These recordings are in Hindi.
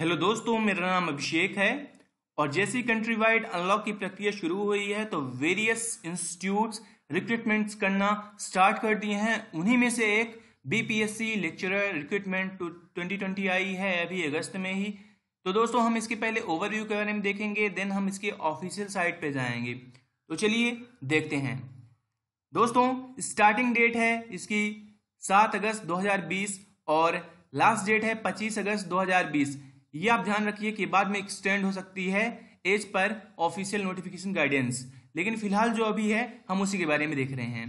हेलो दोस्तों मेरा नाम अभिषेक है और जैसी कंट्री वाइड अनलॉक की प्रक्रिया शुरू हुई है तो वेरियस इंस्टीट्यूट रिक्रूटमेंट्स करना स्टार्ट कर दिए हैं उन्हीं में से एक BPSC lecturer recruitment two twenty आई है अभी अगस्त में ही तो दोस्तों हम इसके पहले ओवरव्यू के बारे में देखेंगे देन हम इसके ऑफिशियल साइट पे जाएंगे तो चलिए देखते हैं दोस्तों स्टार्टिंग डेट है इसकी सात अगस्त 2020 और लास्ट डेट है पच्चीस अगस्त 2020 ये आप ध्यान रखिए कि बाद में एक्सटेंड हो सकती है as per official notification guidance लेकिन फिलहाल जो अभी है हम उसी के बारे में देख रहे हैं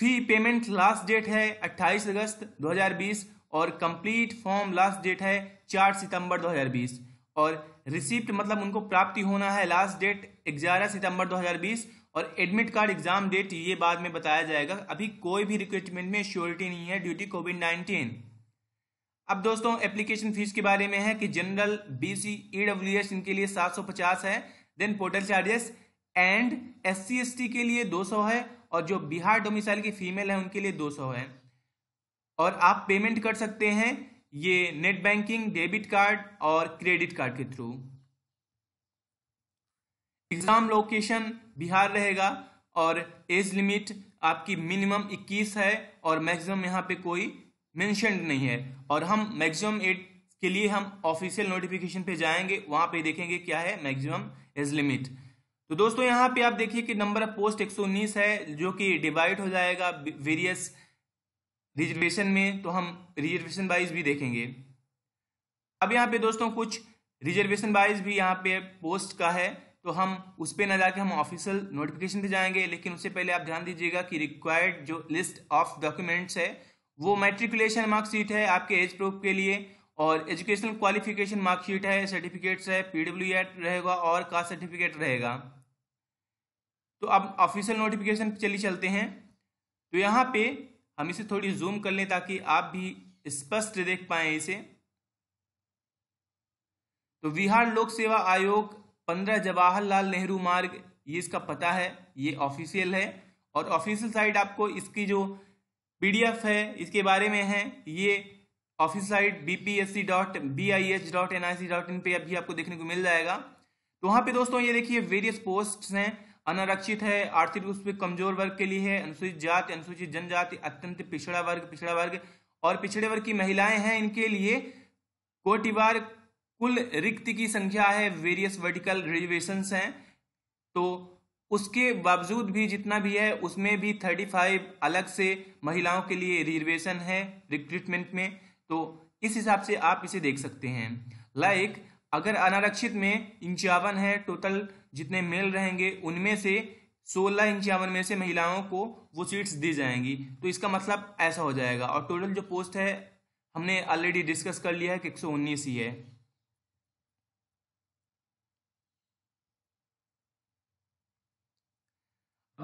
फी पेमेंट लास्ट डेट है 28 अगस्त 2020 और कंप्लीट फॉर्म लास्ट डेट है 4 सितंबर 2020 और रिसिप्ट मतलब उनको प्राप्ति होना है लास्ट डेट 11 सितंबर 2020 और एडमिट कार्ड एग्जाम डेट ये बाद में बताया जाएगा अभी कोई भी रिक्रूटमेंट में श्योरिटी नहीं है ड्यूटी कोविड नाइन्टीन अब दोस्तों एप्लीकेशन फीस के बारे में है कि जनरल बीसी ईडब्ल्यू एस इनके लिए 750 है then portal charges and S C के लिए 200 है और जो बिहार डोमिसाइल की फीमेल है उनके लिए 200 है और आप पेमेंट कर सकते हैं ये नेट बैंकिंग डेबिट कार्ड और क्रेडिट कार्ड के थ्रू एग्जाम लोकेशन बिहार रहेगा और एज लिमिट आपकी मिनिमम 21 है और मैक्सिमम यहाँ पे कोई मैंशनड नहीं है और हम मैक्सिमम एट के लिए हम ऑफिशियल नोटिफिकेशन पे जाएंगे वहां पे देखेंगे क्या है मैक्सिमम एज लिमिट तो दोस्तों यहाँ पे आप देखिए कि नंबर ऑफ पोस्ट 119 है जो कि डिवाइड हो जाएगा वेरियस रिजर्वेशन में तो हम रिजर्वेशन वाइज भी देखेंगे अब यहाँ पे दोस्तों कुछ रिजर्वेशन वाइज भी यहाँ पे पोस्ट का है तो हम उस पर ना जाके हम ऑफिशियल नोटिफिकेशन पे जाएंगे लेकिन उससे पहले आप ध्यान दीजिएगा कि रिक्वायर्ड जो लिस्ट ऑफ डॉक्यूमेंट्स है वो मेट्रिकुलेशन मार्कशीट है आपके एज प्रूफ के लिए और एजुकेशनल क्वालिफिकेशन मार्कशीट है सर्टिफिकेट्स है पीडब्ल्यू एड रहेगा और कास्ट सर्टिफिकेट रहेगा तो अब ऑफिशियल नोटिफिकेशन चली चलते हैं तो यहाँ पे हम इसे थोड़ी जूम कर लें ताकि आप भी स्पष्ट देख पाए इसे तो बिहार लोक सेवा आयोग पंद्रह जवाहरलाल नेहरू मार्ग ये इसका पता है ये ऑफिशियल है और ऑफिशियल साइट आपको इसकी जो पीडीएफ है इसके बारे में है ये office site B P S C dot B I H dot N I C dot in पे अभी आपको देखने को मिल जाएगा तो वहाँ पे दोस्तों ये देखिए वेरियस पोस्ट हैं अनारक्षित है आर्थिक रूप से कमजोर वर्ग के लिए है अनुसूचित जाति अनुसूचित जनजाति अत्यंत पिछड़ा वर्ग पिछड़ा वर्ग और पिछड़े वर्ग की महिलाएं हैं इनके लिए कोटिवार कुल रिक्त की संख्या है वेरियस वर्टिकल रिजर्वेशन हैं तो उसके बावजूद भी जितना भी है उसमें भी थर्टी फाइव अलग से महिलाओं के लिए रिजर्वेशन है रिक्रूटमेंट में तो इस हिसाब से आप इसे देख सकते हैं लाइक like, अगर अनारक्षित में इंचावन है टोटल जितने मेल रहेंगे उनमें से सोलह इंचावन में से महिलाओं को वो सीट्स दी जाएंगी तो इसका मतलब ऐसा हो जाएगा और टोटल जो पोस्ट है हमने ऑलरेडी डिस्कस कर लिया है कि एक ही है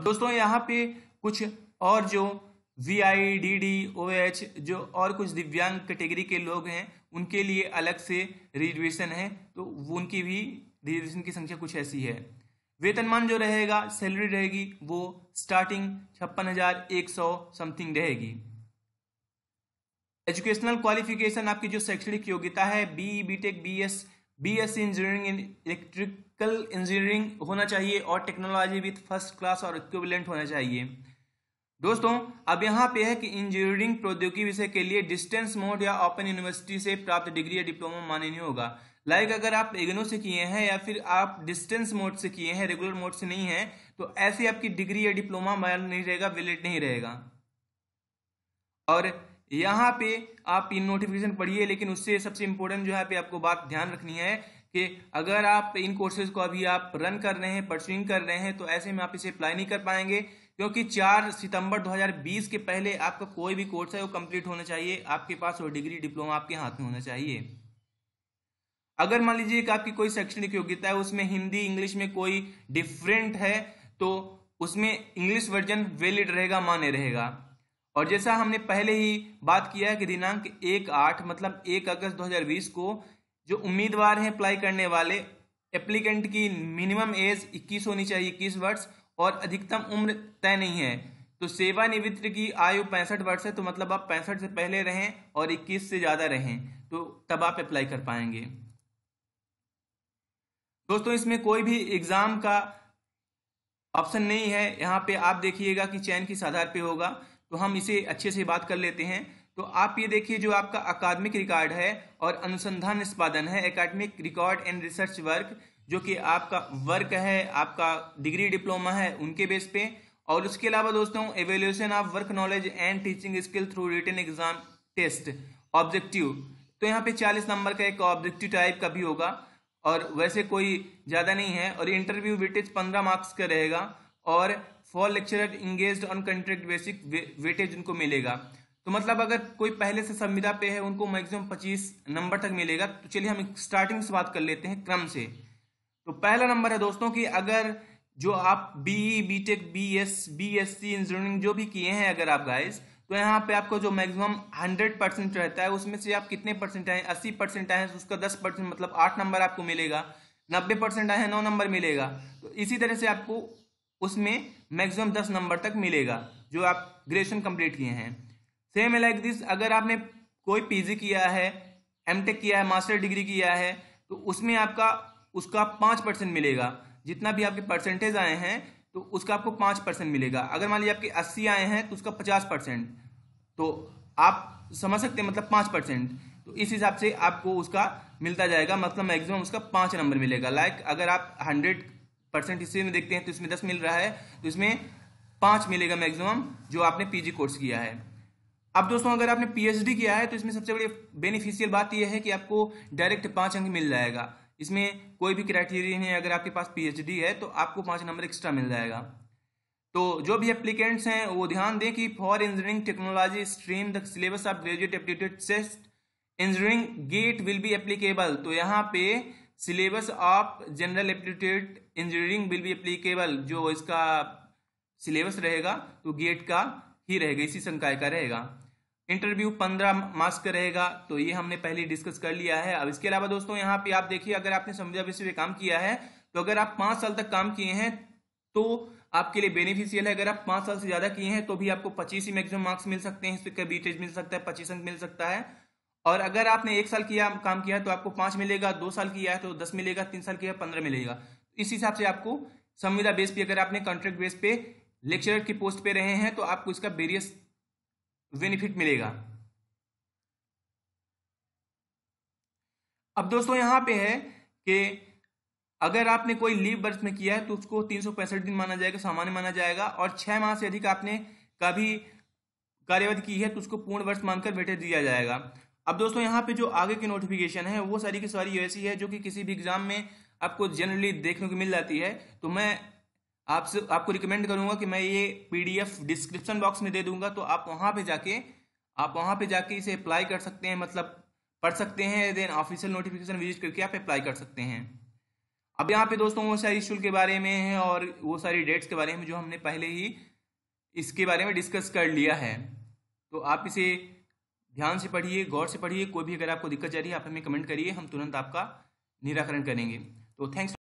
दोस्तों यहाँ पे कुछ और जो V I D D O H जो और कुछ दिव्यांग कैटेगरी के लोग हैं उनके लिए अलग से रिजर्वेशन है तो उनकी भी रिजर्वेशन की संख्या कुछ ऐसी है वेतनमान जो रहेगा सैलरी रहेगी वो स्टार्टिंग छप्पन हजार एक सौ समथिंग रहेगी एजुकेशनल क्वालिफिकेशन आपकी जो शैक्षणिक योग्यता है B B tech B S BSc engineering in electrical engineering होना चाहिए और टेक्नोलॉजी विथ फर्स्ट क्लास और इक्विवेलेंट होना चाहिए दोस्तों अब यहाँ पे है कि इंजीनियरिंग प्रौद्योगिकी विषय के लिए डिस्टेंस मोड या ओपन यूनिवर्सिटी से प्राप्त डिग्री या डिप्लोमा मान्य नहीं होगा लाइक अगर आप इग्नो से किए हैं या फिर आप डिस्टेंस मोड से किए हैं रेगुलर मोड से नहीं है तो ऐसे आपकी डिग्री या डिप्लोमा मान्य नहीं रहेगा वैलिड नहीं रहेगा और यहाँ पे आप इन नोटिफिकेशन पढ़िए लेकिन उससे सबसे इम्पोर्टेंट जो है पे आपको बात ध्यान रखनी है कि अगर आप इन कोर्सेज को अभी आप रन कर रहे हैं परसुइंग कर रहे हैं तो ऐसे में आप इसे अप्लाई नहीं कर पाएंगे क्योंकि 4 सितंबर 2020 के पहले आपका कोई भी कोर्स है वो कंप्लीट होना चाहिए आपके पास वो डिग्री डिप्लोमा आपके हाथ में होना चाहिए अगर मान लीजिए कि आपकी कोई शैक्षणिक योग्यता है उसमें हिंदी इंग्लिश में कोई डिफरेंट है तो उसमें इंग्लिश वर्जन वैलिड रहेगा मान्य रहेगा और जैसा हमने पहले ही बात किया है कि दिनांक एक आठ मतलब एक अगस्त 2020 को जो उम्मीदवार हैं अप्लाई करने वाले एप्लीकेंट की मिनिमम एज 21 होनी चाहिए 21 वर्ष और अधिकतम उम्र तय नहीं है तो सेवानिवृत्त की आयु पैंसठ वर्ष है तो मतलब आप पैंसठ से पहले रहें और 21 से ज़्यादा रहें तो तब आप अप्लाई कर पाएंगे दोस्तों इसमें कोई भी एग्ज़ाम का ऑप्शन नहीं है यहाँ पे आप देखिएगा कि चयन किस आधार पे होगा तो हम इसे अच्छे से बात कर लेते हैं तो आप ये देखिए जो आपका अकादमिक रिकॉर्ड है और अनुसंधान निष्पादन है अकादमिक रिकॉर्ड एंड रिसर्च वर्क जो कि आपका वर्क है आपका डिग्री डिप्लोमा है उनके बेस पे और उसके अलावा दोस्तों evaluation of work knowledge and teaching skill through written exam test objective तो यहाँ पे चालीस नंबर का एक ऑब्जेक्टिव टाइप का भी होगा और वैसे कोई ज़्यादा नहीं है और इंटरव्यू वेटेज पंद्रह मार्क्स का रहेगा और for lecturer engage on contract basic weightage उनको मिलेगा तो मतलब अगर कोई पहले से संविदा पे है उनको मैक्सिमम 25 नंबर तक मिलेगा तो चलिए हम स्टार्टिंग से बात कर लेते हैं क्रम से तो पहला नंबर है दोस्तों कि अगर जो आप BE BTech S C engineering जो भी किए हैं अगर आप गाइस तो यहाँ पे आपको जो मैक्सिमम 100 परसेंट रहता है उसमें से आप कितने परसेंट आए अस्सी परसेंट आए उसका दस परसेंट मतलब आठ नंबर आपको मिलेगा नब्बे परसेंट आए नौ नंबर मिलेगा तो इसी तरह से आपको उसमें मैक्सिमम दस नंबर तक मिलेगा जो आप ग्रेजुएशन कंप्लीट किए हैं सेम है लाइक दिस अगर आपने कोई पीजी किया है एमटेक किया है मास्टर डिग्री किया है तो उसमें आपका उसका पाँच परसेंट मिलेगा जितना भी आपके परसेंटेज आए हैं तो उसका आपको पाँच परसेंट मिलेगा अगर मान लीजिए आपके अस्सी आए हैं तो उसका पचास परसेंट तो आप समझ सकते हैं मतलब पाँच परसेंट तो इस हिसाब से आपको उसका मिलता जाएगा मतलब मैक्सिमम उसका पाँच नंबर मिलेगा लाइक अगर आप हंड्रेड परसेंट हिस्ट्री में देखते हैं तो इसमें दस मिल रहा है तो इसमें पांच मिलेगा मैक्सिमम जो आपने पीजी कोर्स किया है अब दोस्तों अगर आपने पीएचडी किया है तो इसमें सबसे बड़ी बेनिफिशियल बात यह है कि आपको डायरेक्ट पांच अंक मिल जाएगा इसमें कोई भी क्राइटेरिया नहीं है अगर आपके पास पीएचडी है तो आपको पांच नंबर एक्स्ट्रा मिल जाएगा तो जो भी एप्लीकेंट्स हैं वो ध्यान दें कि for engineering technology stream the syllabus of graduate aptitude test engineering GATE will be applicable तो यहाँ पे syllabus of general aptitude engineering will be applicable जो इसका सिलेबस रहेगा तो गेट का ही रहेगा इसी संकाय का रहेगा इंटरव्यू पंद्रह मार्क्स का रहेगा तो ये हमने पहले डिस्कस कर लिया है अब इसके अलावा दोस्तों यहाँ पे आप देखिए अगर आपने समझा विषय पे काम किया है तो अगर आप पांच साल तक काम किए हैं तो आपके लिए बेनिफिशियल है अगर आप पांच साल से ज़्यादा किए हैं तो भी आपको पच्चीस ही मैक्सिमम मार्क्स मिल सकते हैं इसका बीटेज मिल सकता है पच्चीस अंक मिल सकता है और अगर आपने एक साल किया काम किया है तो आपको पांच मिलेगा दो साल किया है तो दस मिलेगा तीन साल किया पंद्रह मिलेगा इस हिसाब से आपको संविदा बेस पे अगर आपने कॉन्ट्रैक्ट बेस पे लेक्चरर की पोस्ट पे रहे हैं तो आपको इसका वेरियस बेनिफिट मिलेगा अब दोस्तों यहां पे है कि अगर आपने कोई लीव बर्थ में किया है तो उसको तीन दिन माना जाएगा सामान्य माना जाएगा और छह माह से अधिक आपने कभी कार्यवाही की है तो उसको पूर्ण वर्ष मानकर वेटेज दिया जाएगा अब दोस्तों यहाँ पे जो आगे की नोटिफिकेशन है वो सारी की सारी ऐसी है जो कि किसी भी एग्जाम में आपको जनरली देखने को मिल जाती है तो मैं आपसे आपको रिकमेंड करूंगा कि मैं ये पीडीएफ डिस्क्रिप्शन बॉक्स में दे दूंगा तो आप वहाँ पे जाके आप वहाँ पे जाके इसे अप्लाई कर सकते हैं मतलब पढ़ सकते हैं देन ऑफिशियल नोटिफिकेशन विजिट करके आप अप्लाई कर सकते हैं अब यहाँ पे दोस्तों वो सारी शुल्क के बारे में है और वो सारी डेट्स के बारे में जो हमने पहले ही इसके बारे में डिस्कस कर लिया है तो आप इसे ध्यान से पढ़िए गौर से पढ़िए कोई भी अगर आपको दिक्कत जा रही है आप हमें कमेंट करिए हम तुरंत आपका निराकरण करेंगे तो थैंक्स